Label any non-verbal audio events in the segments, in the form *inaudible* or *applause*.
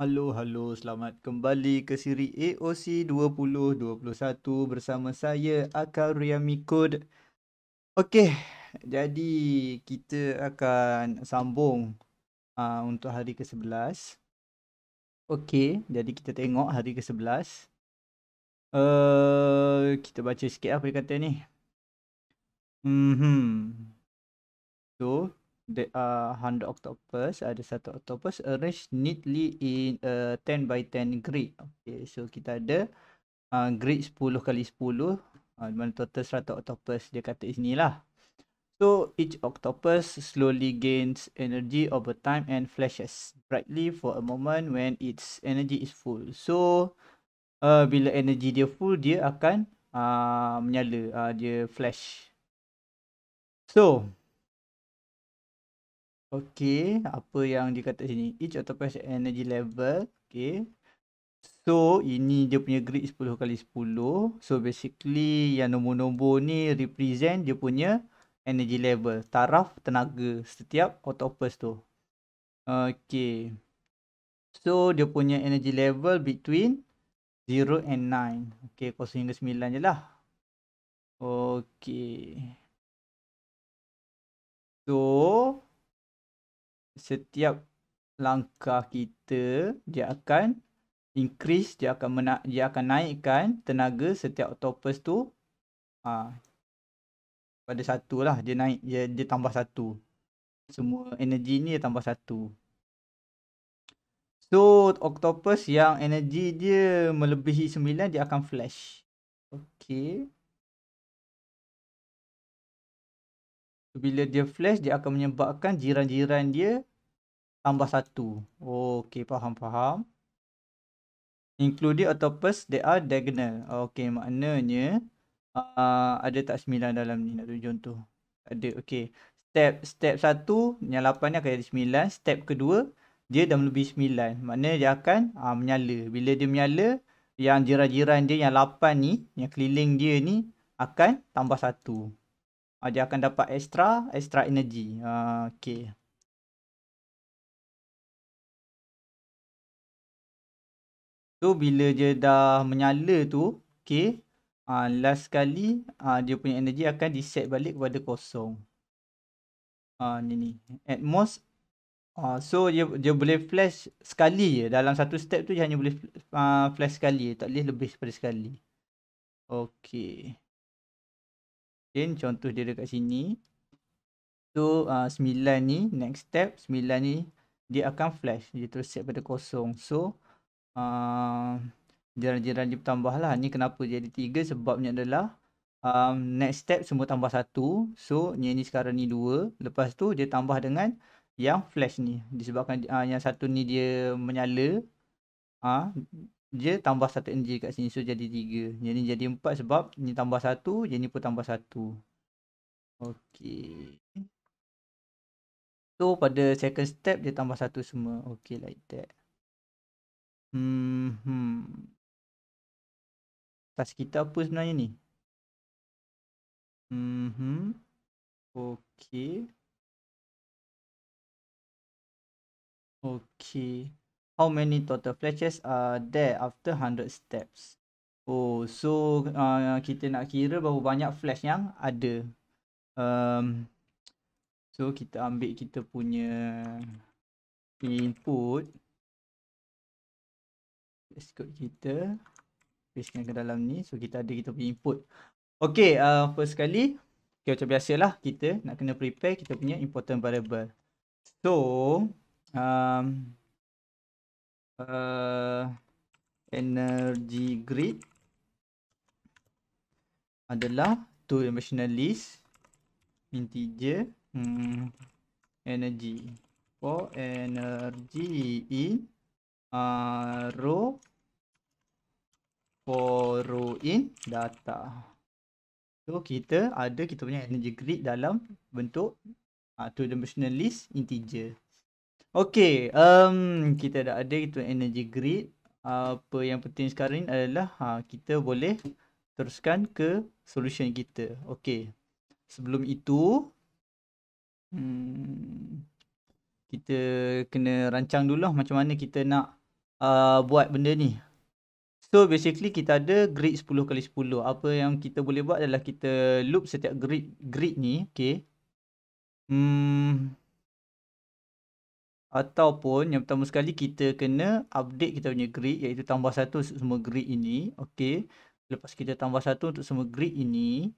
Halo, halo. Selamat kembali ke siri AOC 2021 bersama saya, Akal Riamikud. Okey, jadi kita akan sambung uh, untuk hari ke-11. Okey, jadi kita tengok hari ke-11. Uh, eh, kita baca sikit apa dia kata ni. Mm-hmm. So, the uh, 100 octopus ada satu octopus arranged uh, neatly in a uh, 10 by 10 grid okay so kita ada uh, grid 10 kali 10 uh, mana total 100 octopus dia kata sini lah so each octopus slowly gains energy over time and flashes brightly for a moment when its energy is full so uh, bila energy dia full dia akan uh, menyala uh, dia flash so Okay, apa yang dia kata sini? Each octopus energy level. Okay. So, ini dia punya grid 10 kali 10. So, basically yang nombor-nombor ni represent dia punya energy level. Taraf tenaga setiap octopus tu. Okay. So, dia punya energy level between 0 and 9. Okay, 0 hingga 9 je lah. Okay. So, setiap langkah kita dia akan increase dia akan mena- dia akan naikkan tenaga setiap octopus tu ha, pada satu lah dia naik dia, dia tambah satu semua energi ni dia tambah satu so octopus yang energi dia melebihi sembilan dia akan flash okay bila dia flash dia akan menyebabkan jiran-jiran dia tambah satu. Okey, faham faham. Include octopus they are diagonal. Okey, maknanya uh, ada tak sembilan dalam ni nak tunjuk tu. Ada. Okey. Step step satu, yang 8 ni akan jadi 9, step kedua dia dah lebih sembilan. Maknanya dia akan uh, menyala. Bila dia menyala yang jiran-jiran dia yang 8 ni yang keliling dia ni akan tambah satu uh, dia akan dapat extra extra energy. Uh, okay. So bila dia dah menyala tu, okay, uh, last kali uh, dia punya energy akan di set balik kepada kosong. Uh, ni ni, at most, uh, so dia, dia boleh flash sekali je. Dalam satu step tu dia hanya boleh uh, flash sekali je. Tak boleh lebih daripada sekali. Okay. Okay, contoh dia dekat sini. So, uh, ah, 9 ni, next step, 9 ni, dia akan flash. Dia terus set pada kosong. So, uh, ah, jiran jalan dia bertambah lah. Ni kenapa jadi 3? Sebabnya adalah, um, next step semua tambah 1. So, ni, ni sekarang ni 2. Lepas tu, dia tambah dengan yang flash ni. Disebabkan uh, yang satu ni dia menyala. Uh, dia tambah satu NG kat sini. So jadi tiga. Jadi jadi empat sebab ni tambah satu. Jadi pun tambah satu. Okey. So pada second step dia tambah satu semua. Okey like that. Hmm. hmm. Tas kita apa sebenarnya ni? Hmm. hmm. Okey. Okay how many total flashes are there after 100 steps. Oh, so uh, kita nak kira berapa banyak flash yang ada. Um, so kita ambil kita punya input. Let's go kita. Paste ke dalam ni. So kita ada kita punya input. Okay, uh, first sekali. Okay, macam biasalah kita nak kena prepare kita punya important variable. So, um, uh, energy grid adalah two dimensional list integer hmm, energy for energy in uh, row for row in data so kita ada kita punya energy grid dalam bentuk uh, two dimensional list integer Okay, um, kita dah ada itu energy grid. Apa yang penting sekarang ini adalah ha, kita boleh teruskan ke solution kita. Okay, sebelum itu, hmm, kita kena rancang dulu lah macam mana kita nak uh, buat benda ni. So basically kita ada grid 10 kali 10. Apa yang kita boleh buat adalah kita loop setiap grid grid ni. Okay. Hmm, ataupun yang pertama sekali kita kena update kita punya grid iaitu tambah satu untuk semua grid ini okey lepas kita tambah satu untuk semua grid ini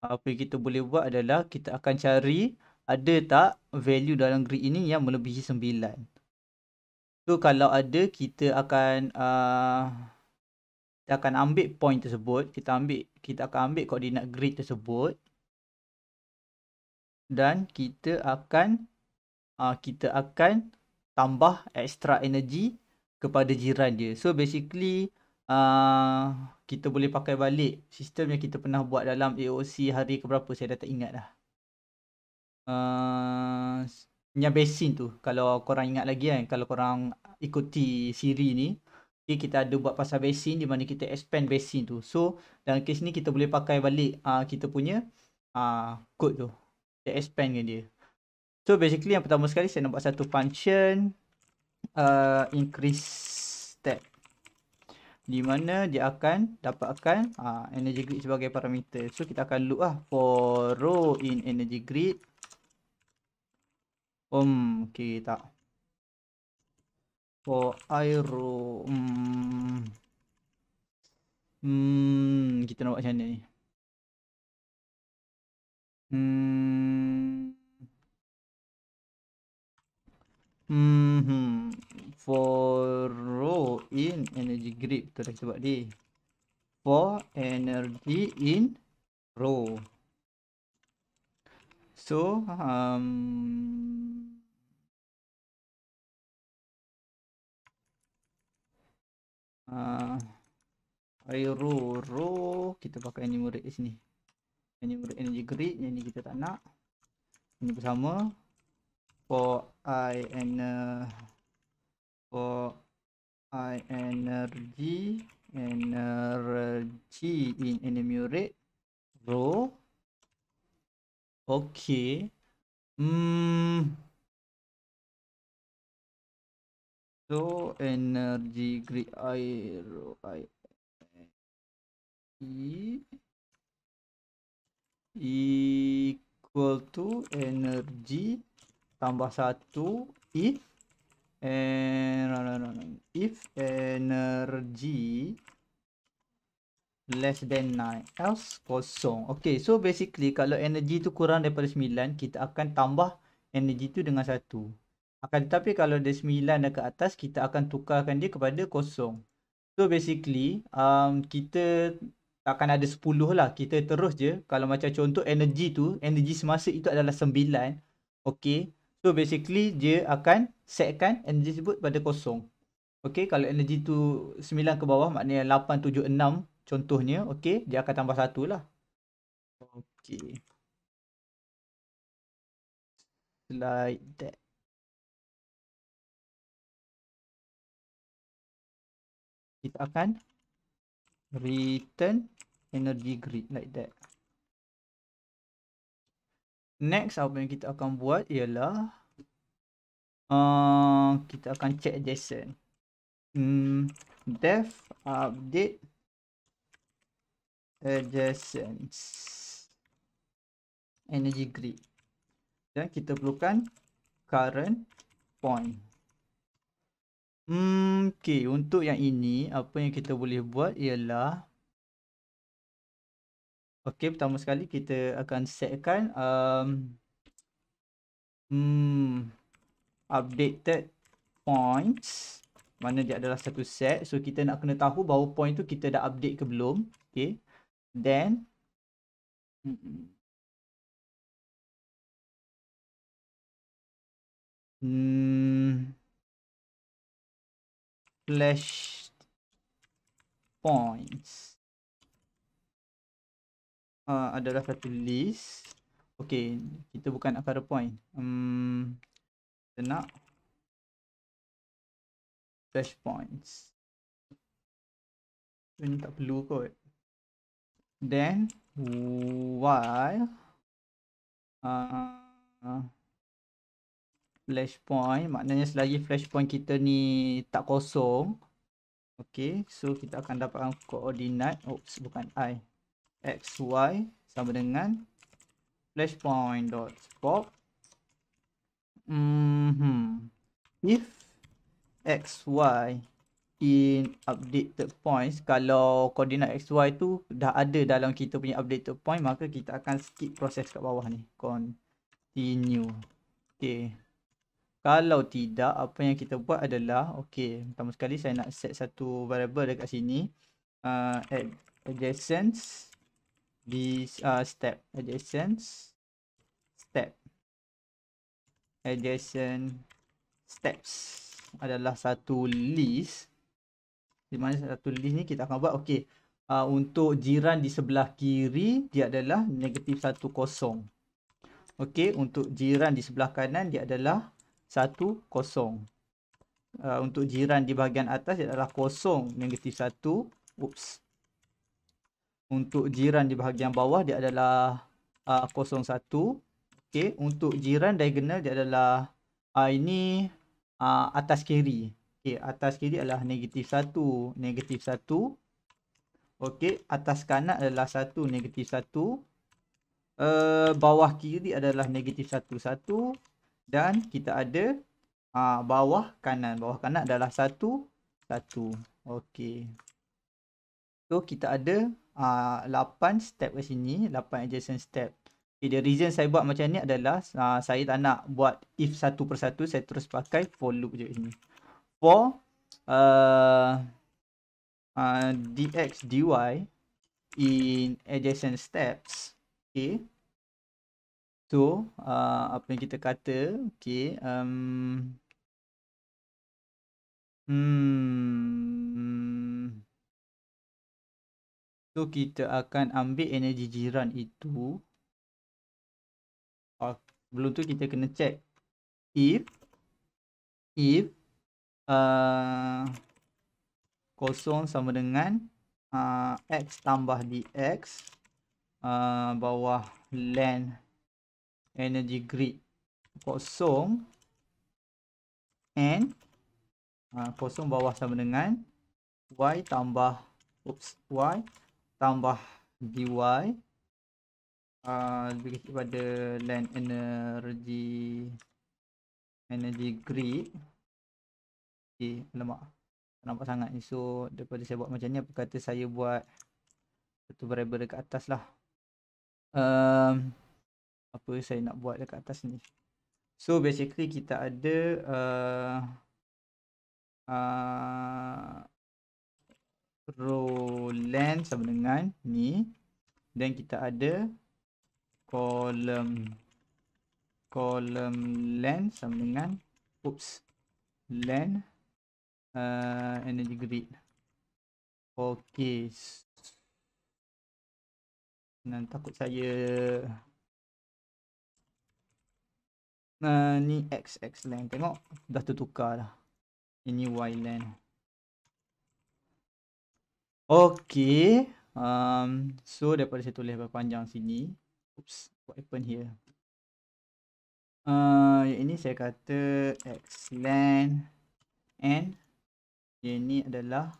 apa yang kita boleh buat adalah kita akan cari ada tak value dalam grid ini yang melebihi sembilan. so kalau ada kita akan uh, kita akan ambil point tersebut kita ambil kita akan ambil koordinat grid tersebut dan kita akan uh, kita akan tambah extra energy kepada jiran dia. So basically uh, kita boleh pakai balik sistem yang kita pernah buat dalam AOC hari berapa saya dah tak ingat dah. Uh, yang basin tu kalau korang ingat lagi kan kalau korang ikuti siri ni okay, kita ada buat pasal basin di mana kita expand basin tu. So dalam kes ni kita boleh pakai balik uh, kita punya uh, code tu. Kita expand dia. So basically yang pertama sekali saya nak buat satu function uh, increase step di mana dia akan dapatkan uh, energy grid sebagai parameter. So kita akan loop lah for row in energy grid. Um, okay tak. For i row. Um, hmm, um, kita nak buat macam mana ni? Hmm. Mm hmm. For row in energy grip tu dah kita buat For energy in row. So, um Uh, I row row kita pakai enumerate di sini enumerate energy grid yang ni kita tak nak ini bersama for i and uh, for i energy energy in enumerate row okay mm. so energy grid i row i e equal to energy tambah satu if and if energy less than 9 else kosong okey so basically kalau energy tu kurang daripada 9 kita akan tambah energy tu dengan satu akan tetapi kalau dia 9 dan ke atas kita akan tukarkan dia kepada kosong so basically um, kita akan ada 10 lah kita terus je kalau macam contoh energy tu energy semasa itu adalah 9 okey So basically dia akan setkan energy tersebut pada kosong. Okey, kalau energy tu 9 ke bawah maknanya 8, 7, 6 contohnya. Okey, dia akan tambah 1 lah. Okey, Like that. Kita akan return energy grid like that. Next apa yang kita akan buat ialah Uh, kita akan check JSON. Hmm, dev update eh, JSON energy grid. Dan kita perlukan current point. Hmm, okay. Untuk yang ini, apa yang kita boleh buat ialah Okay, pertama sekali kita akan setkan um, Hmm, updated points mana dia adalah satu set so kita nak kena tahu bahawa point tu kita dah update ke belum okey then hmm flash points uh, adalah satu list okey kita bukan nak pada point hmm So now, touch points. We need a blue code. Then while uh, point maknanya selagi point kita ni tak kosong okay so kita akan dapatkan koordinat oops bukan i x y sama dengan flash point dot spot Mm-hmm. If x y in updated points, kalau koordinat x y tu dah ada dalam kita punya updated point, maka kita akan skip proses kat bawah ni. Continue. Okay. Kalau tidak, apa yang kita buat adalah, okay, pertama sekali saya nak set satu variable dekat sini. Uh, add adjacent this uh, step adjacent step adjacent steps adalah satu list di mana satu list ni kita akan buat okey uh, untuk jiran di sebelah kiri dia adalah negatif satu kosong okey untuk jiran di sebelah kanan dia adalah satu kosong uh, untuk jiran di bahagian atas dia adalah kosong negatif satu oops untuk jiran di bahagian bawah dia adalah ah, kosong satu Okay, untuk jiran diagonal dia adalah uh, ini uh, atas kiri. Okay, atas kiri adalah negatif satu, negatif satu. Okay, atas kanan adalah satu, negatif satu. Uh, bawah kiri adalah negatif satu satu, Dan kita ada uh, bawah kanan. Bawah kanan adalah satu, satu. Okay. So, kita ada uh, 8 step kat sini. 8 adjacent step. Okay, the reason saya buat macam ni adalah uh, saya tak nak buat if satu persatu saya terus pakai for loop je ini. For uh, uh, dx dy in adjacent steps. Okay. So uh, apa yang kita kata. Okay. Um, hmm. So kita akan ambil energi jiran itu sebelum tu kita kena check if if uh, kosong sama dengan uh, x tambah dx uh, bawah land energy grid kosong and uh, kosong bawah sama dengan y tambah oops y tambah dy Ah, lebih uh, pada land energy energy grid okey lemak nampak sangat ni so daripada saya buat macam ni apa kata saya buat satu variable dekat atas lah um, apa saya nak buat dekat atas ni so basically kita ada uh, uh, row land sama dengan ni dan kita ada column column land sama dengan oops land uh, energy grid okey dan takut saya uh, ni x x land tengok dah tertukar dah ini y land okey um, so daripada saya tulis berpanjang sini Oops, what happened here? Uh, ini saya kata x len and ini adalah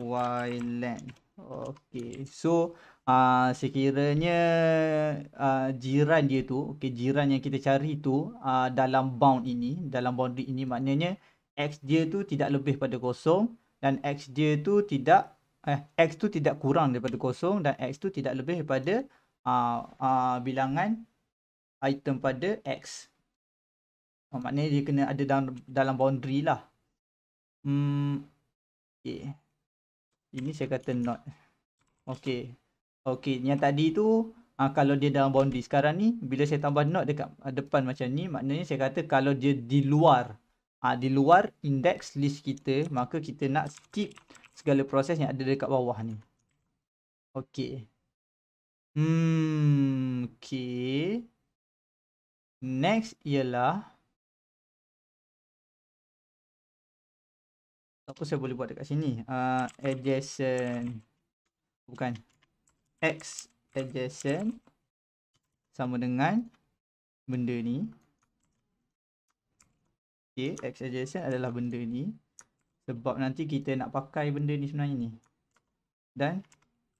y land. Okay, so uh, sekiranya uh, jiran dia tu, okay, jiran yang kita cari tu uh, dalam bound ini, dalam boundary ini maknanya x dia tu tidak lebih pada kosong dan x dia tu tidak, eh, x tu tidak kurang daripada kosong dan x tu tidak lebih daripada kosong uh, uh, bilangan item pada X. Uh, maknanya dia kena ada dalam, dalam boundary lah. Hmm, okay. Ini saya kata not. Okay. Okay, yang tadi tu uh, kalau dia dalam boundary. Sekarang ni bila saya tambah not dekat uh, depan macam ni maknanya saya kata kalau dia di luar uh, di luar index list kita maka kita nak skip segala proses yang ada dekat bawah ni. Okay. Hmm, okay. Next ialah apa saya boleh buat dekat sini? Uh, adjacent bukan x adjacent sama dengan benda ni. Okay, x adjacent adalah benda ni sebab nanti kita nak pakai benda ni sebenarnya ni. Dan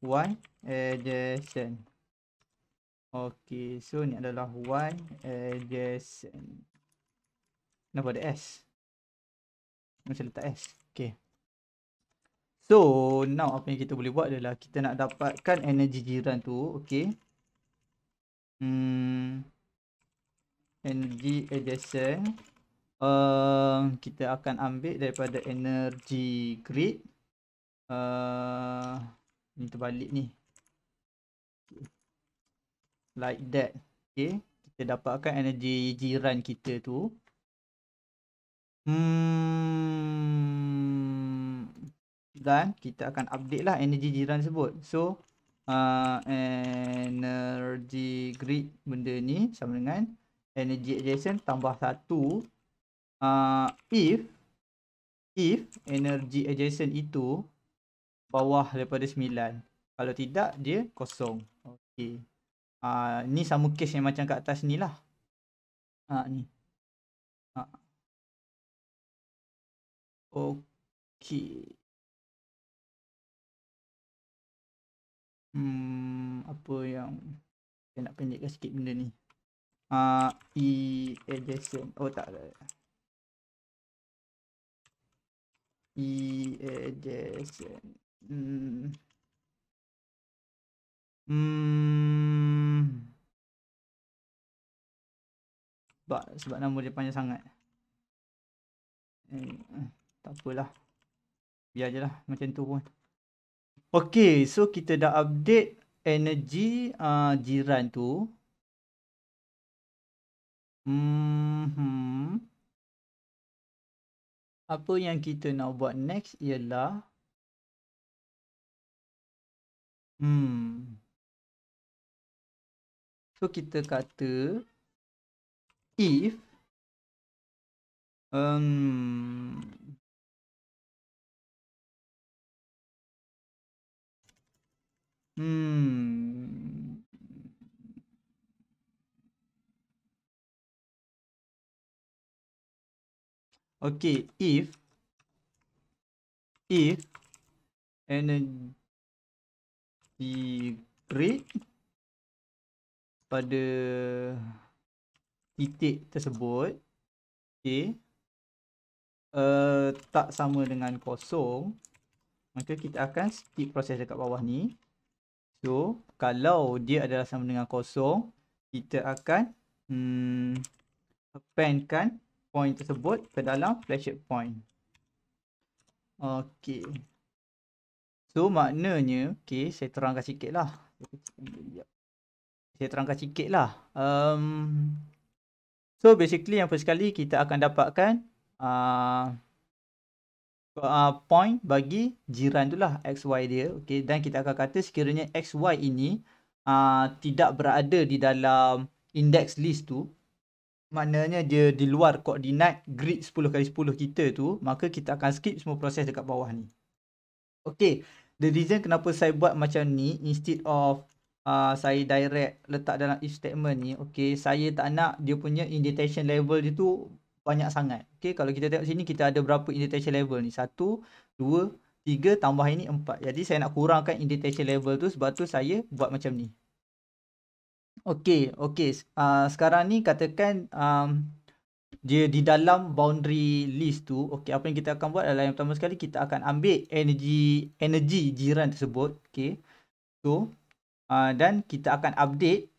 y adjacent Okey, so ni adalah y adjacent. Kenapa ada s? Macam letak s. Okey. So, now apa yang kita boleh buat adalah kita nak dapatkan energi jiran tu, okey. Hmm. Energi adjacent uh, kita akan ambil daripada energi grid. Uh, ni terbalik ni like that okay kita dapatkan energi jiran kita tu hmm dan kita akan update lah energi jiran sebut so uh, energy grid benda ni sama dengan energy adjacent tambah satu uh, if if energy adjacent itu bawah daripada 9 kalau tidak dia kosong okey Ah uh, ni sama case yang macam kat atas ni lah. Ha uh, ni. Ha. Uh. Okey. Hmm apa yang saya nak pendekkan sikit benda ni. Ah uh, e adjacent. Oh tak ada. E adjacent. Hmm Hmm. Sebab, sebab nama dia panjang sangat. Eh, eh, tak apalah. Biar je lah macam tu pun. Okay, so kita dah update energi uh, ah, jiran tu. Hmm. Apa yang kita nak buat next ialah. Hmm. So kita kata if um hmm Okay, if if energy great pada titik tersebut okey uh, eh, tak sama dengan kosong maka kita akan skip proses dekat bawah ni so kalau dia adalah sama dengan kosong kita akan hmm appendkan point tersebut ke dalam flagship point okey so maknanya okey saya terangkan sikitlah kita cek saya terangkan sikit lah. Um, so basically yang first kali kita akan dapatkan uh, uh, point bagi jiran tu lah y dia. Okay. Dan kita akan kata sekiranya x y ini uh, tidak berada di dalam index list tu. Maknanya dia di luar koordinat grid 10 kali 10 kita tu. Maka kita akan skip semua proses dekat bawah ni. Okay. The reason kenapa saya buat macam ni instead of uh, saya direct letak dalam if statement ni okey saya tak nak dia punya indentation level dia tu banyak sangat okey kalau kita tengok sini kita ada berapa indentation level ni Satu, dua, tiga, tambah ini empat. jadi saya nak kurangkan indentation level tu sebab tu saya buat macam ni okey okey uh, ah, sekarang ni katakan um, dia di dalam boundary list tu okey apa yang kita akan buat adalah yang pertama sekali kita akan ambil energy energy jiran tersebut okey so Ah, dan kita akan update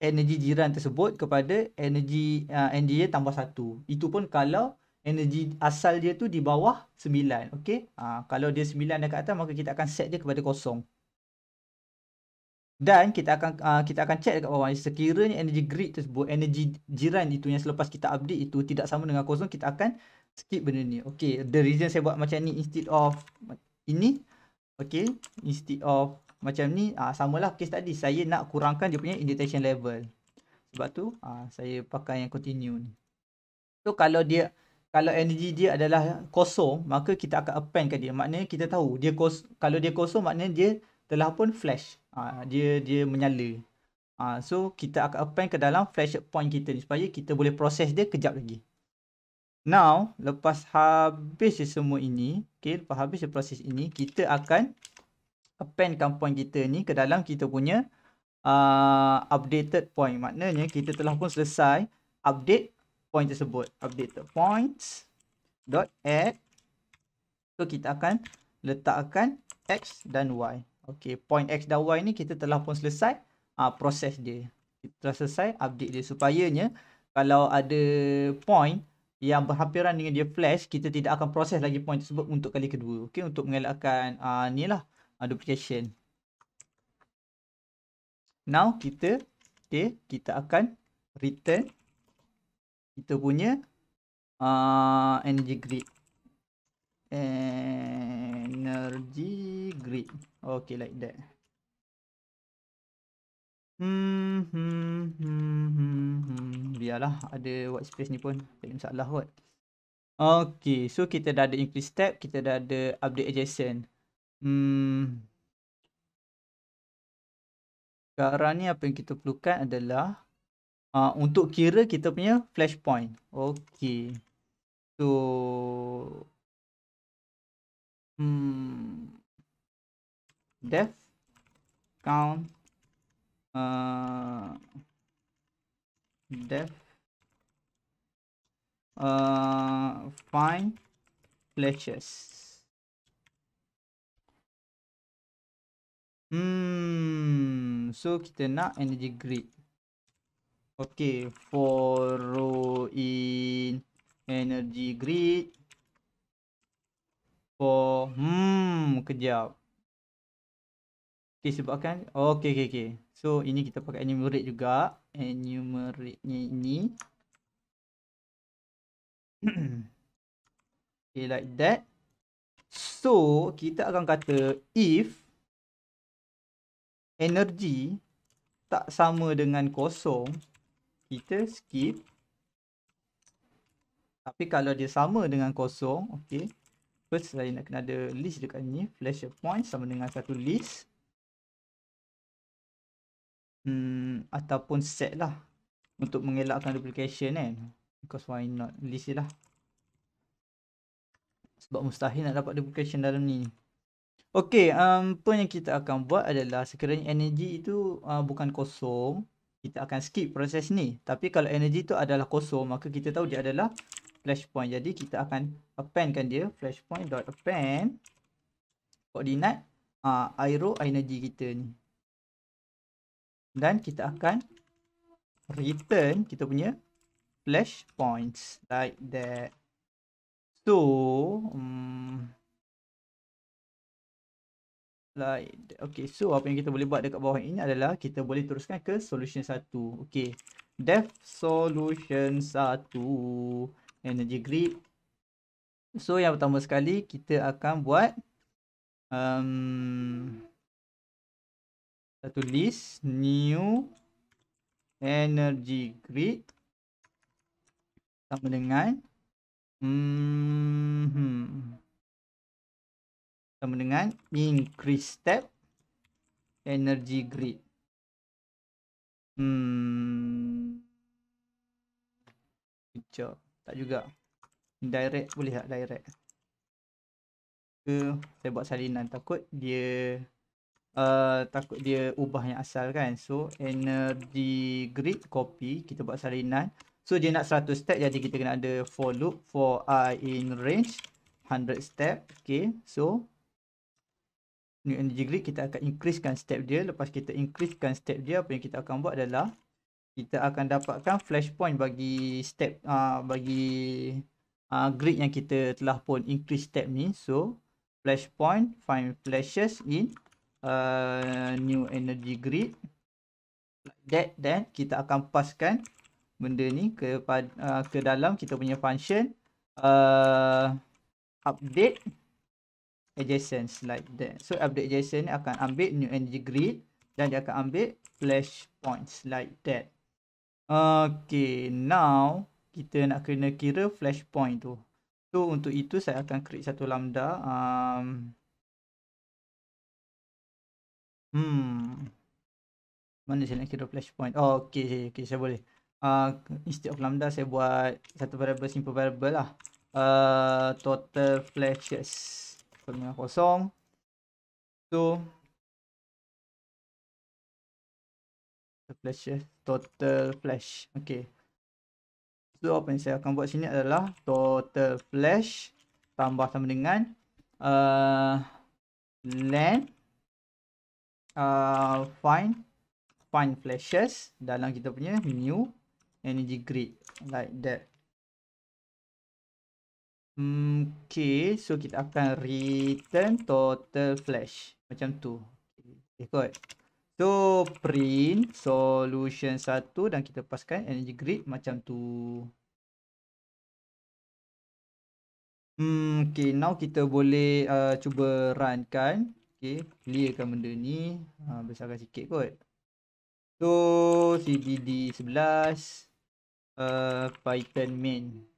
energi jiran tersebut kepada energi uh, ah, NGA tambah satu. Itu pun kalau energi asal dia tu di bawah sembilan, Okay? Uh, ah, kalau dia 9 dekat atas maka kita akan set dia kepada kosong. Dan kita akan uh, kita akan check dekat bawah sekiranya energi grid tersebut, energi jiran itu yang selepas kita update itu tidak sama dengan kosong, kita akan skip benda ni. Okay, the reason saya buat macam ni instead of ini. Okay, instead of macam ni uh, samalah kes tadi saya nak kurangkan dia punya indentation level sebab tu uh, saya pakai yang continue ni so kalau dia kalau energy dia adalah kosong maka kita akan append ke dia maknanya kita tahu dia kos kalau dia kosong maknanya dia telah pun flash uh, dia dia menyala uh, so kita akan append ke dalam flash point kita ni supaya kita boleh proses dia kejap lagi now lepas habis semua ini okey lepas habis proses ini kita akan appendkan point kita ni ke dalam kita punya uh, updated point. Maknanya kita telah pun selesai update point tersebut. Update points dot add. So kita akan letakkan x dan y. Okay, point x dan y ni kita telah pun selesai uh, proses dia. Kita telah selesai update dia. supaya Supayanya kalau ada point yang berhampiran dengan dia flash, kita tidak akan proses lagi point tersebut untuk kali kedua. Okay, untuk mengelakkan uh, ni lah uh, duplication. Now kita okay, kita akan return kita punya uh, energy grid. Energy grid. Okay like that. Hmm, hmm, hmm, hmm, hmm. Biarlah ada white space ni pun Tak ada masalah kot Okay so kita dah ada increase step Kita dah ada update adjacent Hmm. Sekarang ni apa yang kita perlukan adalah uh, untuk kira kita punya point. Okey, So. Hmm. Def. Count. Uh, ah, def. Uh, ah, find flashes Hmm, so kita nak energy grid. Okay, for in energy grid. For, hmm, kejap. Okay, sebabkan, okay, okay, okay. So, ini kita pakai enumerate juga. Enumerate-nya eh, ini. *clears throat* okay, like that. So, kita akan kata if energi tak sama dengan kosong kita skip tapi kalau dia sama dengan kosong okey first saya nak kena ada list dekat ni flash point sama dengan satu list hmm ataupun set lah untuk mengelakkan duplication kan because why not list lah sebab mustahil nak dapat duplication dalam ni Okey, um, apa yang kita akan buat adalah sekiranya energi itu uh, bukan kosong, kita akan skip proses ni. Tapi kalau energi itu adalah kosong, maka kita tahu dia adalah flashpoint. Jadi kita akan appendkan dia dot append koordinat uh, aero energy kita ni. Dan kita akan return kita punya flashpoints like that. So, um, slide. Okay, so apa yang kita boleh buat dekat bawah ini adalah kita boleh teruskan ke solution 1. Okay, def solution 1 energy grid. So yang pertama sekali kita akan buat um, satu list new energy grid sama dengan mm-hmm sama dengan increase step energy grid. Hmm. Bicara. Tak juga. Direct boleh tak direct? Ke saya buat salinan takut dia uh, takut dia ubah yang asal kan. So energy grid copy kita buat salinan. So dia nak 100 step jadi kita kena ada for loop for i in range 100 step. Okay. So new energy grid kita akan increasekan step dia lepas kita increasekan step dia apa yang kita akan buat adalah kita akan dapatkan flash point bagi step uh, bagi uh, grid yang kita telah pun increase step ni so flash point, find flashes in uh, new energy grid like that then kita akan paskan benda ni ke uh, ke dalam kita punya function uh, update adjacent like that. So update adjacent akan ambil new energy grid dan dia akan ambil flash points like that. Okay, now kita nak kena kira flash point tu. So untuk itu saya akan create satu lambda. Um, hmm, mana saya nak kira flash point? Oh, okay, okay, saya boleh. Uh, instead of lambda saya buat satu variable simple variable lah. Uh, total flashes tengah kosong so the flash eh. total flash okey so apa yang saya akan buat sini adalah total flash tambah sama dengan uh, len uh, find find flashes dalam kita punya new energy grid like that Hmm, okay, so kita akan return total flash macam tu. Okay, ikut. So print solution satu dan kita paskan energy grid macam tu. Hmm, okay, now kita boleh uh, cuba run kan. Okay, clearkan benda ni. Uh, besarkan sikit kot. So, CDD 11 uh, Python main.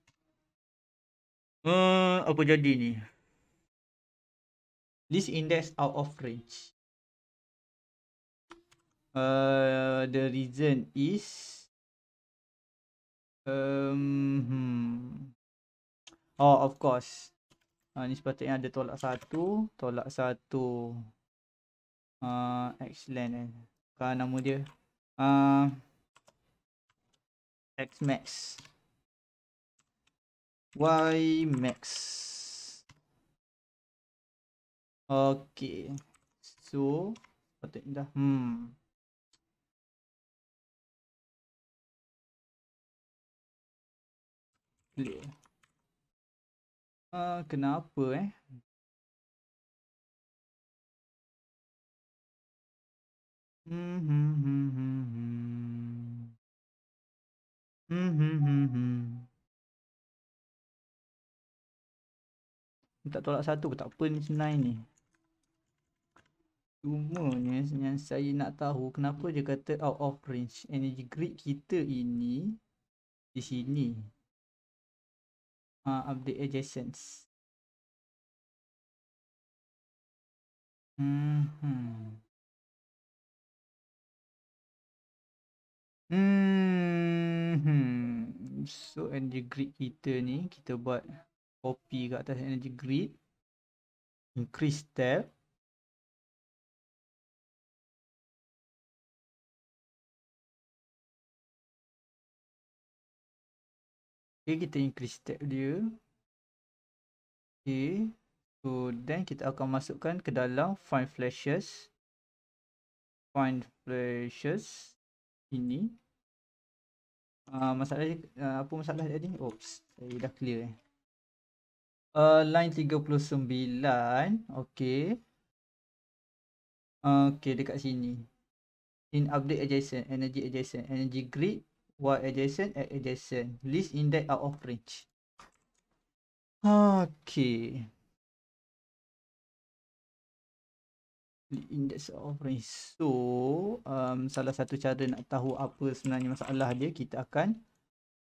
Uh, apa jadi ni? This index out of range. Uh, the reason is um, hmm. Oh, of course. Uh, ni sepatutnya ada tolak satu. Tolak satu. Uh, ah, excellent kan. Eh. Bukan nama dia. Uh, X-Max. Y max. Okay. So, patut dah. Hmm. Clear. Uh, kenapa eh? Hmm hmm hmm hmm hmm. Hmm hmm hmm hmm. tak tolak satu pun tak apa ni senai ni Cuma ni yang saya nak tahu kenapa dia kata out of range energy grid kita ini Di sini uh, Update adjacent Hmm. Hmm. So energy grid kita ni kita buat copy ke atas energy grid increase step. okay, kita increase step dia okay. so then kita akan masukkan ke dalam find flashes find flashes ini uh, masalah uh, apa masalah tadi oops saya dah clear eh Uh, line 39 okey uh, okay dekat sini in update adjacent energy adjacent energy grid y adjacent at adjacent list index out of range Okay, okey index of range so um, salah satu cara nak tahu apa sebenarnya masalah dia kita akan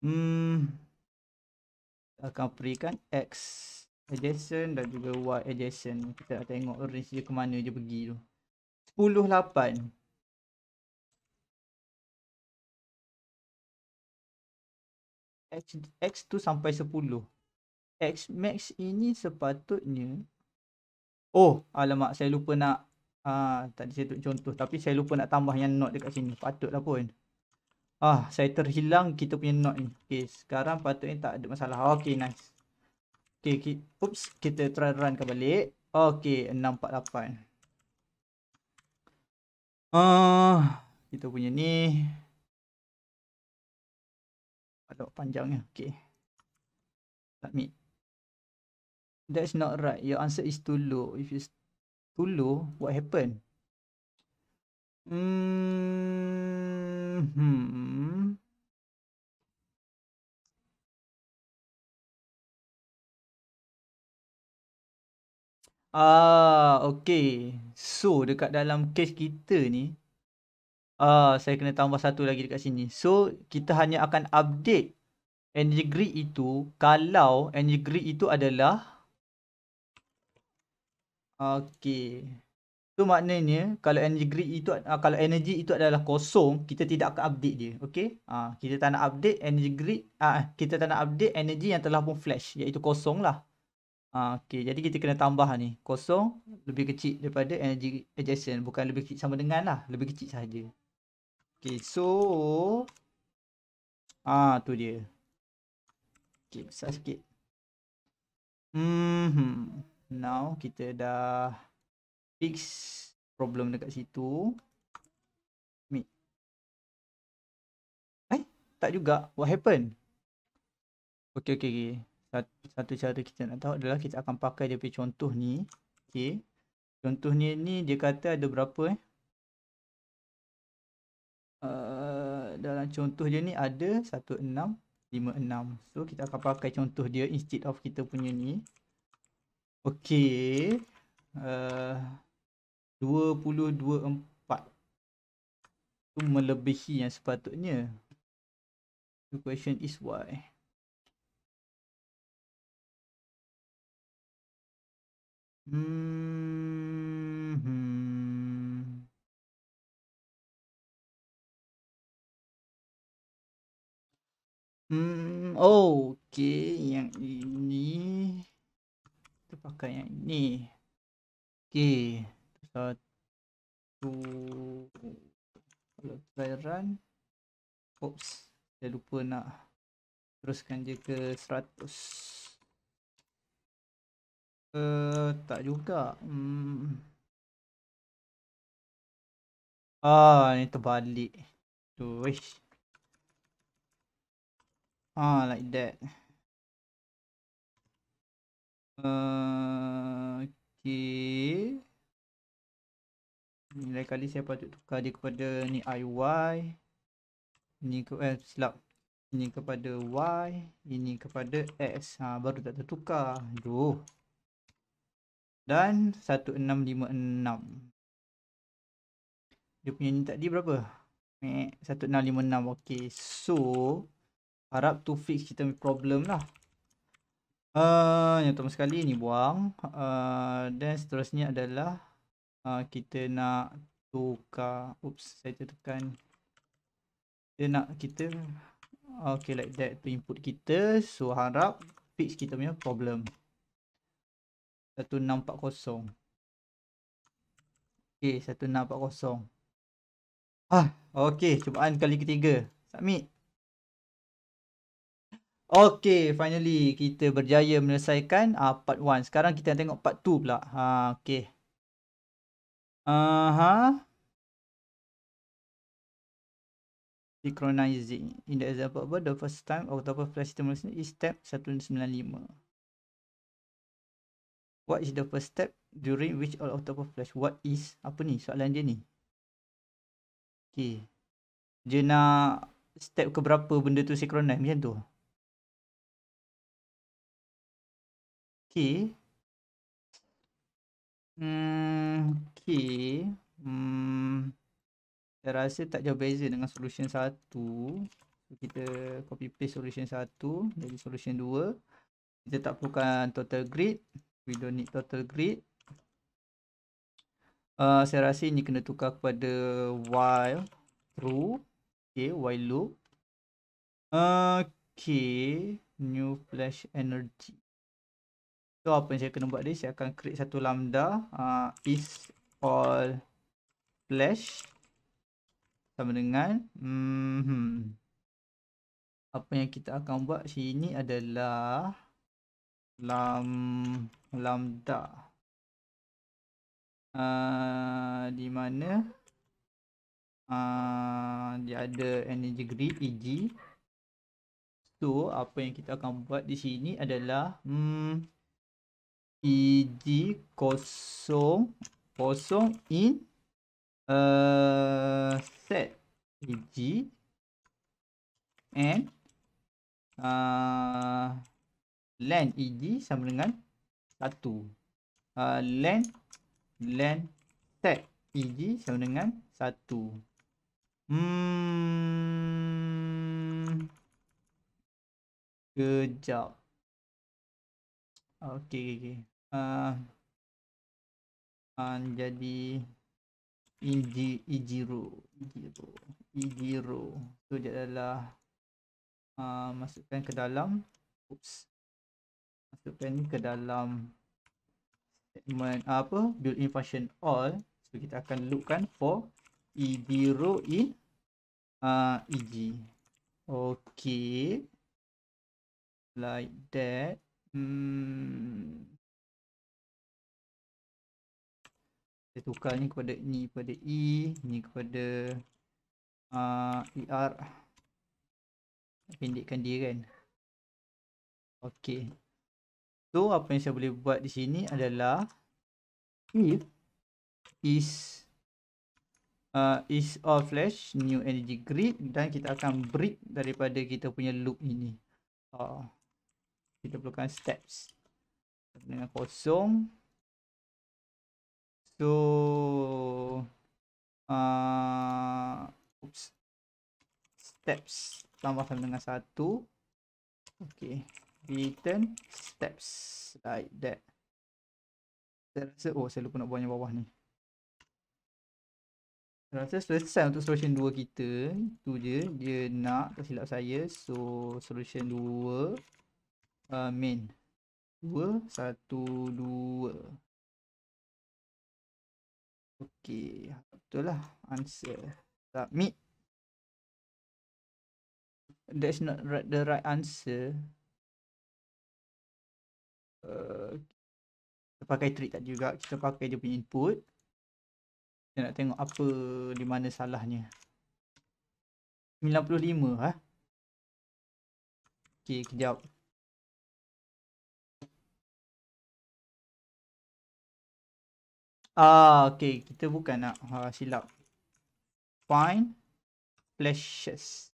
hmm, akan berikan x adjacent dan juga y adjacent kita nak tengok range dia ke mana dia pergi tu 10 8 x x tu sampai 10 x max ini sepatutnya oh alamak saya lupa nak ah tadi saya tu contoh tapi saya lupa nak tambah yang not dekat sini patutlah pun ah saya terhilang kita punya not ni okey sekarang patutnya tak ada masalah okey nice Okay, ki oops, kita try run ke balik. Okay, 648. Uh, kita punya ni. Padok panjangnya. Okay. Submit. That's not right. Your answer is too low. If it's too low, what happen? Hmm. hmm. Ah, okay. So, dekat dalam case kita ni. Ah, saya kena tambah satu lagi dekat sini. So, kita hanya akan update energy grid itu kalau energy grid itu adalah. Okay. So, maknanya kalau energy grid itu, ah, kalau energy itu adalah kosong, kita tidak akan update dia. Okay. Ah, kita tak nak update energy grid. Ah, kita tak nak update energy yang telah pun flash. Iaitu kosonglah. Ah, okay, jadi kita kena tambah ni. Kosong lebih kecil daripada energy adjacent. Bukan lebih kecil sama dengan lah. Lebih kecil sahaja. Okay, so. ah tu dia. Okay, besar sikit. Hmm, now kita dah fix problem dekat situ. Meet. Eh, tak juga. What happened? Okay, okay, okay satu, satu cara kita nak tahu adalah kita akan pakai dia punya contoh ni okay. contoh ni ni dia kata ada berapa eh? uh, dalam contoh dia ni ada 1656 so kita akan pakai contoh dia instead of kita punya ni ok eh, uh, 2024 itu melebihi yang sepatutnya the question is why Mm-hmm. Hmm, oh, okay, yang ini kita pakai yang ini. Okay, satu kalau try run, oops, saya lupa nak teruskan je ke seratus. Eh, tak juga. Hmm. Ah, ni terbalik. Tu, wish. Ah, like that. Uh, okay. Ni lain kali saya patut tukar dia kepada ni IY. Ni ke, eh, silap. Ini kepada Y, ini kepada X. Ha, baru tak tertukar. Aduh dan 1656 dia punya ni tadi berapa eh 1656 okey so harap to fix kita punya problem lah uh, yang pertama sekali ni buang uh, dan seterusnya adalah uh, kita nak tukar oops saya tertekan dia nak kita okey like that tu input kita so harap fix kita punya problem 1640 Okay 1640 Ah okay cubaan kali ketiga Submit Okay finally kita berjaya menyelesaikan uh, part 1 Sekarang kita tengok part 2 pula ha, ah, Okay Aha uh -huh. Synchronizing In the example of the first time October flash system is step 195 What is the first step during which all octopus flash? What is apa ni soalan dia ni? Okay. Dia nak step ke berapa benda tu synchronize macam tu. Okay. Hmm, okay. Hmm. Saya rasa tak jauh beza dengan solution 1. Kita copy paste solution satu jadi solution dua. Kita tak perlukan total grid we don't need total grid uh, saya rasa ini kena tukar kepada while true okay while loop okay new flash energy so apa yang saya kena buat ni, saya akan create satu lambda uh, is all flash sama dengan mm -hmm. apa yang kita akan buat sini adalah lambda lambda uh, ah, di mana uh, dia ada energy grid EG so apa yang kita akan buat di sini adalah hmm, EG kosong kosong in uh, set EG and uh, ah, land EG sama dengan satu uh, length length tag eg sama dengan satu hmm kejap okey okey okey uh, uh, jadi eg eg row eg row eg row so dia adalah uh, masukkan ke dalam oops masukkan ni ke dalam statement ah, apa built in function all so kita akan loopkan for e0 in uh, ah, eg okay like that hmm. kita tukar ni kepada ni e, kepada e ni kepada uh, er pendekkan dia kan Okey, So apa yang saya boleh buat di sini adalah if is uh, is all flash new energy grid dan kita akan break daripada kita punya loop ini. Uh, kita perlukan steps dengan kosong. So uh, oops steps tambahkan dengan satu. Okay. Newton steps like that. Saya rasa, oh saya lupa nak buang yang bawah ni. Saya rasa selesai untuk solution 2 kita. tu je. Dia nak tak silap saya. So, solution 2. Uh, main. 2, 1, 2. Okay, betul lah answer Submit That's not the right answer Eh, kita pakai trick tak juga kita pakai dia punya input kita nak tengok apa di mana salahnya 95 ha? eh? okey kejap ah okey kita bukan nak ha, silap fine flashes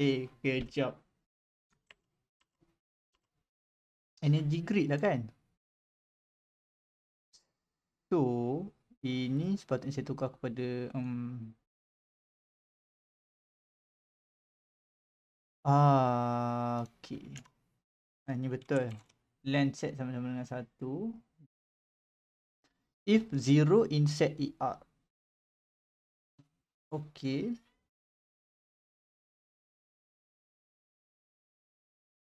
eh kejap energy grid lah kan so ini sepatutnya saya tukar kepada um, ah, okay. Ah, ini betul land set sama-sama dengan satu. if zero in set ER ok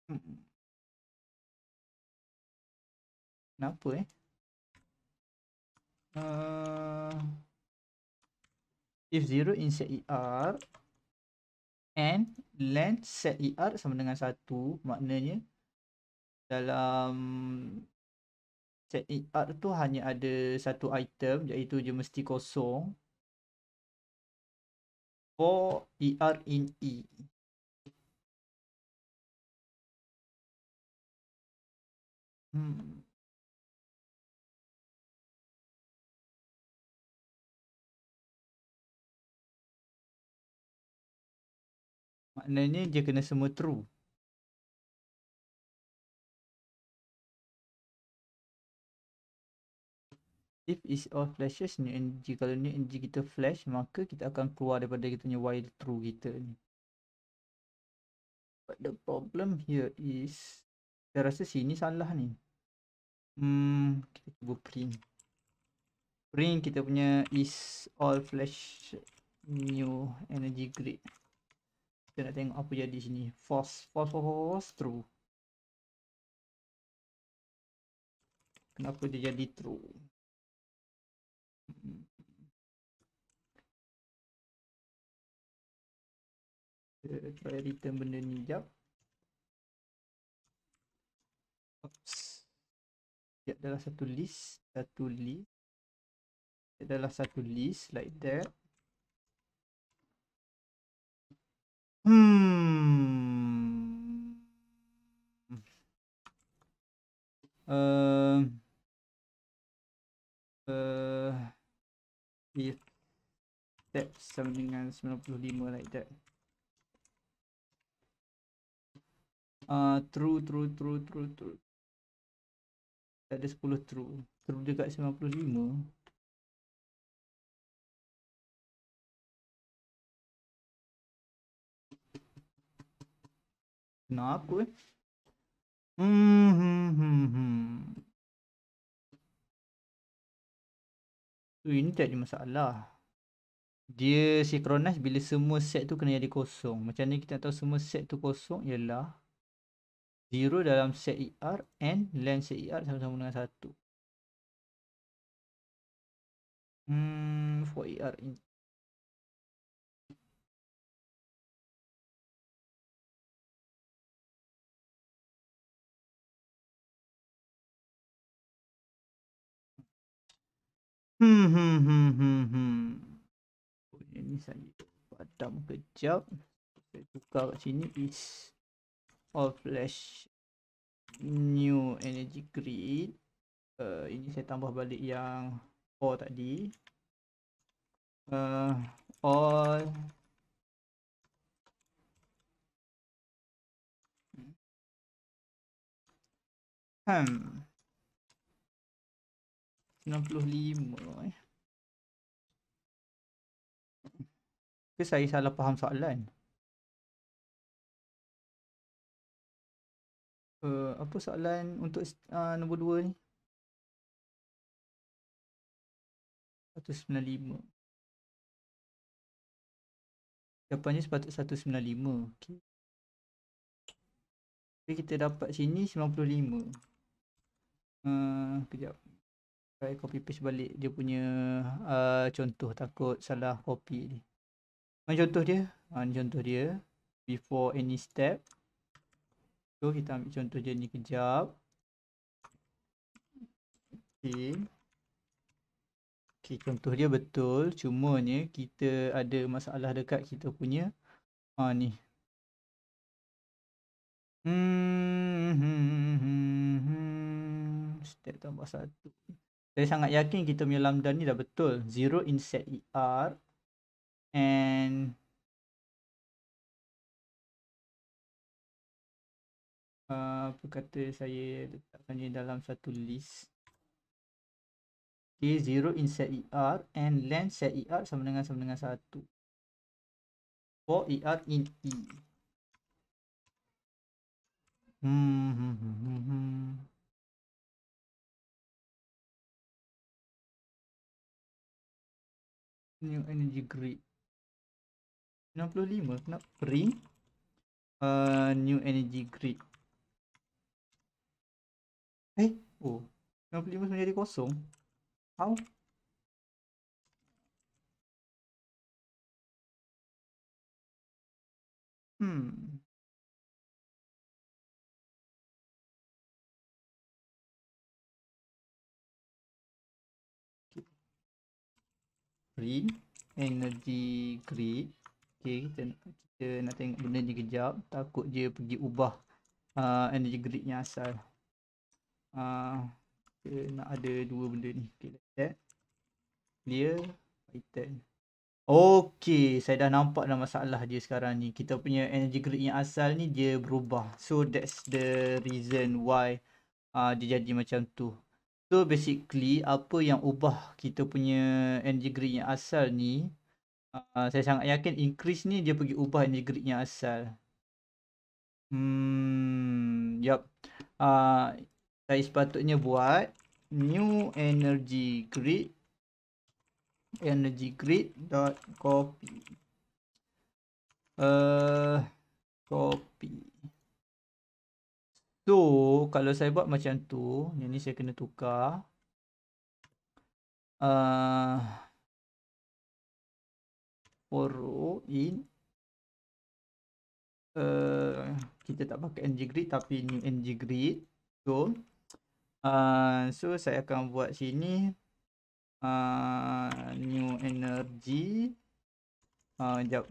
hmm kenapa eh uh, if zero in set ER and length set ER sama dengan satu maknanya dalam set ER tu hanya ada satu item iaitu dia mesti kosong for ER in E Hmm. maknanya dia kena semua true. If is all flashes ni energy kalau ni energy kita flash maka kita akan keluar daripada kita punya wire true kita ni. But the problem here is saya rasa sini salah ni. Hmm, kita cuba print. Print kita punya is all flash new energy grid. Kita nak tengok apa jadi sini. False, false, false, false, false true. Kenapa dia jadi true? Hmm. Kita try return benda ni jap. Oops. Dia adalah satu list. Satu list. Dia adalah satu list like that. Hmm. Uh. Eh. Uh. Eh. Yeah. That sama dengan 95 like that. Uh, true, true, true, true, true. Tak ada 10 true. True dekat 95. ना आपको eh? hmm, hmm, hmm hmm, hmm, hmm. ini tak ada masalah dia synchronize bila semua set tu kena jadi kosong macam ni kita tahu semua set tu kosong ialah 0 dalam set ER and length set ER sama-sama dengan satu. hmm for ER int Hmm hmm hmm hmm hmm. Ini saya padam kejap. Saya tukar kat sini is all flash new energy grid. Uh, ini saya tambah balik yang four tadi. Uh, all hmm. hmm. 95. plus limo eh. Kasi ay Eh, uh, apa sa untuk uh, nombor 2 ni? 195. Jawapannya sepatut 195. Okay. kita dapat sini 95. Uh, ah, kejap try copy paste balik dia punya uh, contoh takut salah copy ni mana contoh dia mana ha, contoh dia before any step so kita ambil contoh dia ni kejap okey okey contoh dia betul Cuma ni kita ada masalah dekat kita punya ha ni Hmm, hmm, hmm, hmm, hmm. step tambah satu saya sangat yakin kita punya lambda ni dah betul zero in set e R and Uh, apa kata saya letakkan ni dalam satu list Okay, zero in set e R and length set ER sama dengan sama dengan 1 For e R in E Hmm, hmm, hmm, hmm, hmm new energy grid 65 nak print uh, new energy grid eh oh 65 menjadi kosong how hmm free energy grid okey kita, kita nak tengok benda ni kejap takut dia pergi ubah uh, energy grid yang asal uh, kita nak ada dua benda ni okey like that clear python okey saya dah nampak dah masalah dia sekarang ni kita punya energy grid yang asal ni dia berubah so that's the reason why uh, dia jadi macam tu So basically apa yang ubah kita punya energy grid yang asal ni uh, Saya sangat yakin increase ni dia pergi ubah energy grid yang asal Hmm, yup uh, Saya sepatutnya buat new energy grid Energy grid dot copy uh, Copy So, kalau saya buat macam tu, yang ni saya kena tukar. Uh, ah, for in. Uh, kita tak pakai ng grid tapi ni ng grid. So, uh, ah, so saya akan buat sini. Uh, new energy. Uh, jap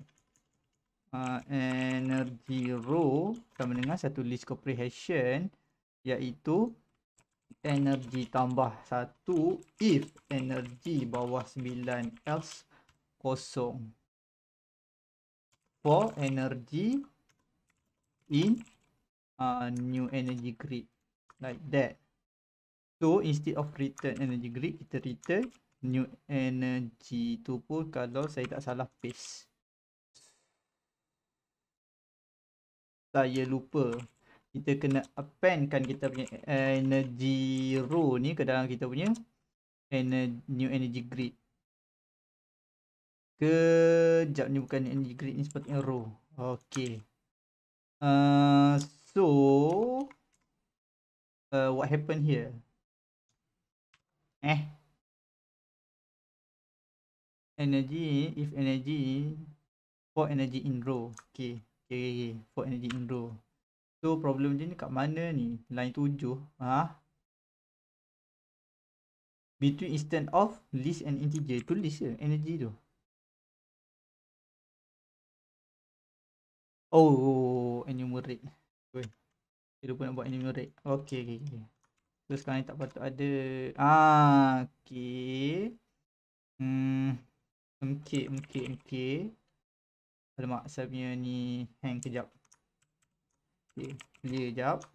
uh, ah, energy row sama dengan satu list comprehension iaitu energy tambah satu if energy bawah sembilan else kosong for energy in uh, new energy grid like that so instead of return energy grid kita return new energy tu pun kalau saya tak salah paste saya lupa kita kena kan kita punya energy row ni ke dalam kita punya new energy grid kejap ni bukan energy grid ni sepatutnya row ok uh, so uh, what happen here eh energy if energy for energy in row okay Okay, for energy intro. So problem dia ni kat mana ni? Line 7. Ha? Between instant of list and integer. Tu list je, energy tu. Oh, enumerate. Wait. Dia lupa nak buat enumerate. Okay, okay, okay. So sekarang ni tak patut ada. Ah, okay. Hmm. Okay, okay, okay. Alamak, sebenarnya ni hang kejap. Okay, clear kejap.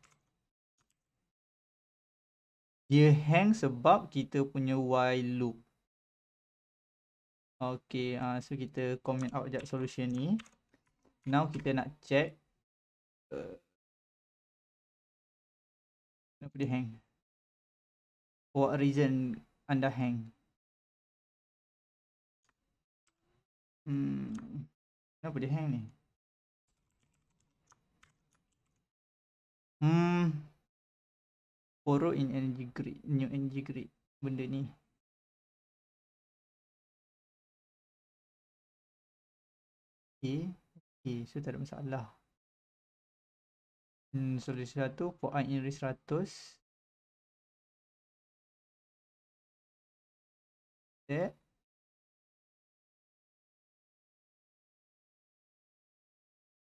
Dia hang sebab kita punya while loop. Okay, uh, ah, so kita comment out kejap solution ni. Now kita nak check. Uh, kenapa dia hang? What reason anda hang? Hmm... Kenapa dia hang ni? Hmm. Poro in energy grid, new energy grid benda ni. Okay. Okay, so tak ada masalah. Hmm, solusi satu, point in 100. Okay.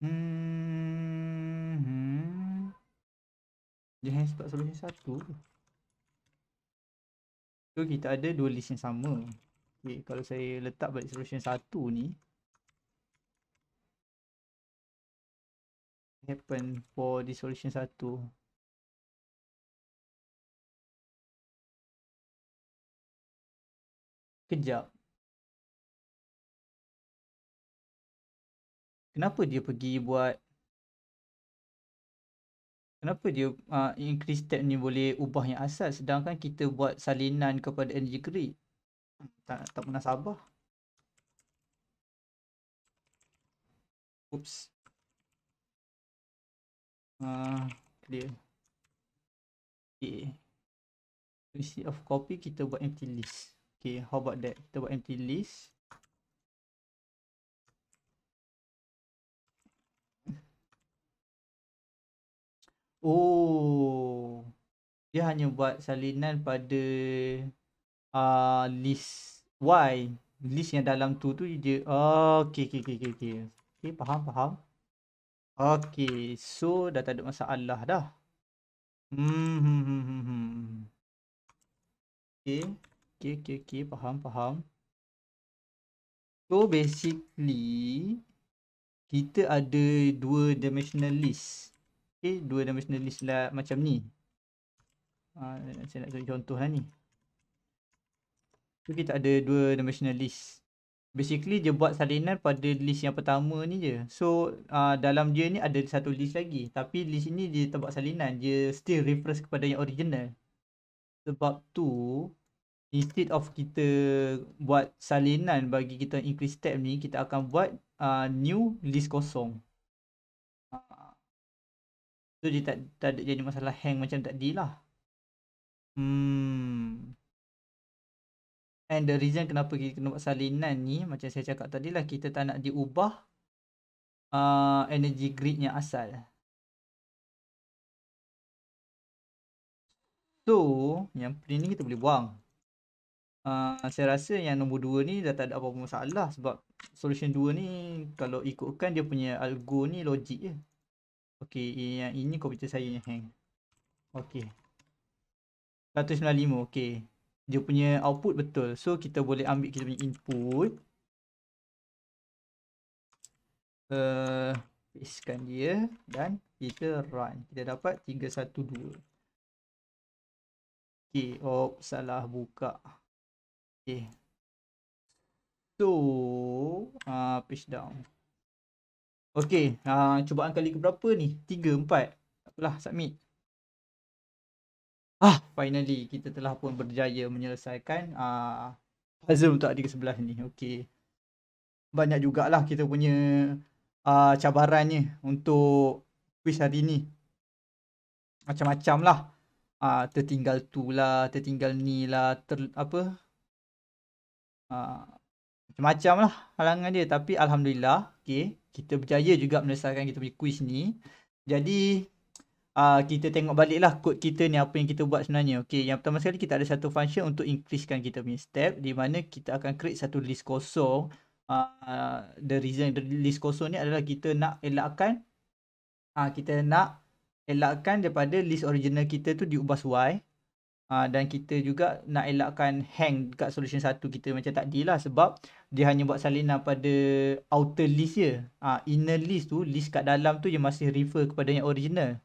Hmm. Dia hang stop solution satu. So kita ada dua list yang sama. Okay, kalau saya letak balik solution satu ni. Happen for the solution satu. Kejap. kenapa dia pergi buat kenapa dia uh, increase step ni boleh ubah yang asas? sedangkan kita buat salinan kepada energy grid tak, tak pernah sabar oops uh, clear okay instead of copy kita buat empty list okay how about that kita buat empty list Oh. Dia hanya buat salinan pada uh, list Y. List yang dalam tu tu dia. Okay, okay, okay, okay. Okay, faham, faham. Okay, so dah tak ada masalah dah. Hmm, hmm, hmm, Okay, okay, okay, okay. faham, faham. So basically, kita ada dua dimensional list okay, eh, dua dimensional list lah macam ni uh, saya nak tunjuk contoh lah ni so kita ada dua dimensional list basically dia buat salinan pada list yang pertama ni je so uh, dalam dia ni ada satu list lagi tapi list ni dia tak buat salinan dia still refresh kepada yang original sebab tu instead of kita buat salinan bagi kita increase step ni kita akan buat uh, new list kosong So dia tak, tak ada jadi masalah hang macam tak tadi lah Hmm And the reason kenapa kita kena buat salinan ni Macam saya cakap tadi lah kita tak nak diubah uh, Energy grid yang asal So yang print ni kita boleh buang uh, Saya rasa yang nombor 2 ni dah tak ada apa-apa masalah Sebab solution 2 ni kalau ikutkan dia punya algo ni logik je Okey, ini yang ini komputer saya yang hang. Okey. 195. Okey. Dia punya output betul. So kita boleh ambil kita punya input. Eh, uh, iskan dia dan kita run. Kita dapat 312. Okey, oh, salah buka. Okey. So, ah uh, push down. Okay, uh, ah, cubaan kali ke berapa ni? empat, 4. Apalah, submit. Ah, finally kita telah pun berjaya menyelesaikan uh, puzzle untuk adik sebelah ni. Okay, Banyak jugalah kita punya uh, cabarannya untuk quiz hari ni. Macam-macam lah. Uh, tertinggal tu lah, tertinggal ni lah, ter, apa. Uh, macam-macam lah halangan dia tapi Alhamdulillah okay, kita berjaya juga menyelesaikan kita punya quiz ni jadi uh, kita tengok balik lah kod kita ni apa yang kita buat sebenarnya okay, yang pertama sekali kita ada satu function untuk increasekan kita punya step di mana kita akan create satu list kosong uh, the reason the list kosong ni adalah kita nak elakkan uh, kita nak elakkan daripada list original kita tu diubah suai. Uh, dan kita juga nak elakkan hang dekat solution satu kita macam tak lah sebab dia hanya buat salinan pada outer list je. Uh, inner list tu, list kat dalam tu je masih refer kepada yang original.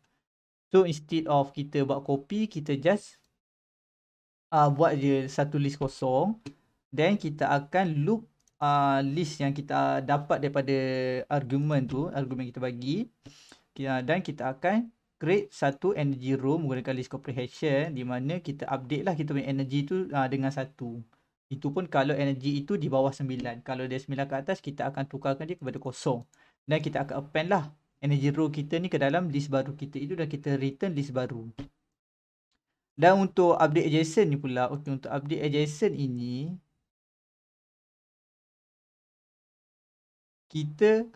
So instead of kita buat copy, kita just uh, buat je satu list kosong. Then kita akan loop uh, list yang kita dapat daripada argument tu, argument kita bagi. Okay, uh, dan kita akan create satu energy room menggunakan list comprehension di mana kita update lah kita punya energy tu uh, dengan satu. Itu pun kalau energy itu di bawah sembilan Kalau dia sembilan ke atas kita akan tukarkan dia kepada kosong. Dan kita akan append lah energy room kita ni ke dalam list baru kita itu dan kita return list baru. Dan untuk update adjacent ni pula, okay, untuk update adjacent ini kita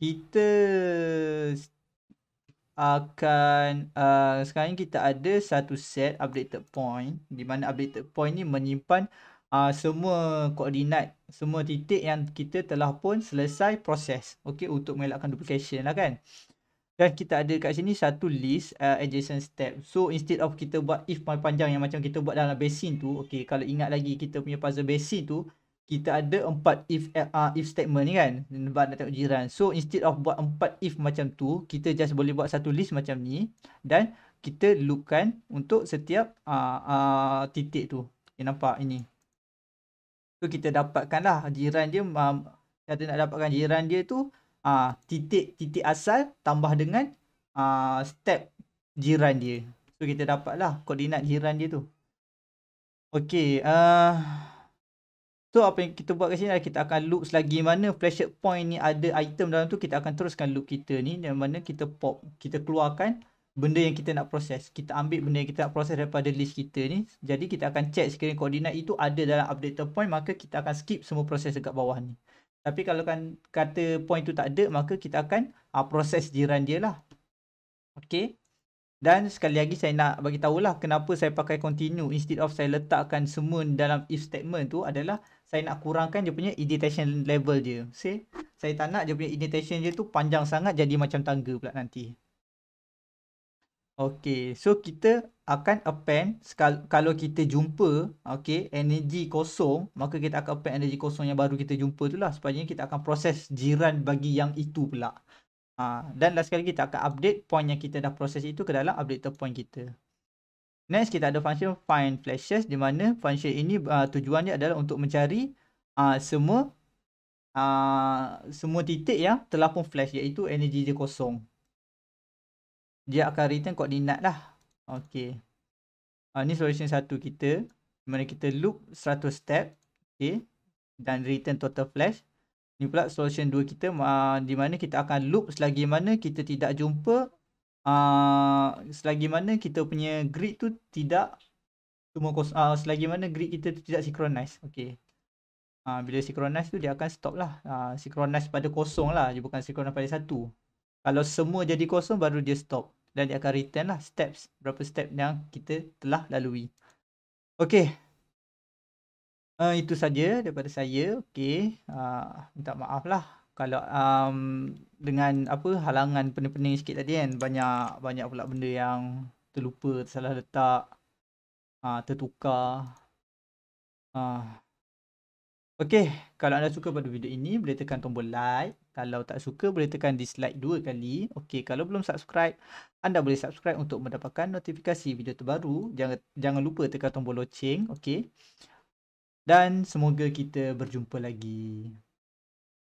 kita akan uh, sekarang kita ada satu set updated point di mana updated point ni menyimpan uh, semua koordinat semua titik yang kita telah pun selesai proses okey untuk mengelakkan duplication lah kan dan kita ada kat sini satu list uh, adjacent step so instead of kita buat if my panjang yang macam kita buat dalam basin tu okey kalau ingat lagi kita punya puzzle basin tu kita ada empat if uh, if statement ni kan nak tengok jiran so instead of buat empat if macam tu kita just boleh buat satu list macam ni dan kita loopkan untuk setiap uh, uh, titik tu ya, nampak ini so kita dapatkan lah jiran dia um, kata nak dapatkan jiran dia tu uh, titik-titik asal tambah dengan uh, step jiran dia so kita dapatlah koordinat jiran dia tu okey uh, So apa yang kita buat kat sini adalah kita akan loop selagi mana flash point ni ada item dalam tu kita akan teruskan loop kita ni dan mana kita pop kita keluarkan benda yang kita nak proses. Kita ambil benda yang kita nak proses daripada list kita ni. Jadi kita akan check sekiranya koordinat itu ada dalam updater point maka kita akan skip semua proses dekat bawah ni. Tapi kalau kan kata point tu tak ada maka kita akan uh, proses jiran dia lah. Okay. Dan sekali lagi saya nak bagi tahulah kenapa saya pakai continue instead of saya letakkan semua dalam if statement tu adalah saya nak kurangkan dia punya irritation level dia. See? Saya tak nak dia punya irritation dia tu panjang sangat jadi macam tangga pula nanti. Okay, so kita akan append kalau kita jumpa okay, energy kosong, maka kita akan append energy kosong yang baru kita jumpa tu lah. Sepanjangnya kita akan proses jiran bagi yang itu pula. Ha, dan last kali kita akan update point yang kita dah proses itu ke dalam update point kita. Next kita ada function find flashes di mana function ini uh, tujuannya adalah untuk mencari uh, semua uh, semua titik yang telah pun flash iaitu energy dia kosong. Dia akan return koordinat lah. Okay. Uh, ni solution satu kita. Di mana kita loop 100 step. Okay. Dan return total flash. Ni pula solution dua kita. Uh, di mana kita akan loop selagi mana kita tidak jumpa Ah, selagi mana kita punya grid tu tidak semua kos uh, selagi mana grid kita tu tidak synchronize okey uh, bila synchronize tu dia akan stop lah uh, synchronize pada kosong lah dia bukan synchronize pada satu kalau semua jadi kosong baru dia stop dan dia akan return lah steps berapa step yang kita telah lalui okey Uh, itu saja daripada saya. Okey. Uh, minta maaf lah kalau um, dengan apa halangan pening-pening sikit tadi kan banyak banyak pula benda yang terlupa tersalah letak uh, tertukar uh. Okey, kalau anda suka pada video ini boleh tekan tombol like kalau tak suka boleh tekan dislike dua kali Okey, kalau belum subscribe anda boleh subscribe untuk mendapatkan notifikasi video terbaru jangan jangan lupa tekan tombol loceng okey dan semoga kita berjumpa lagi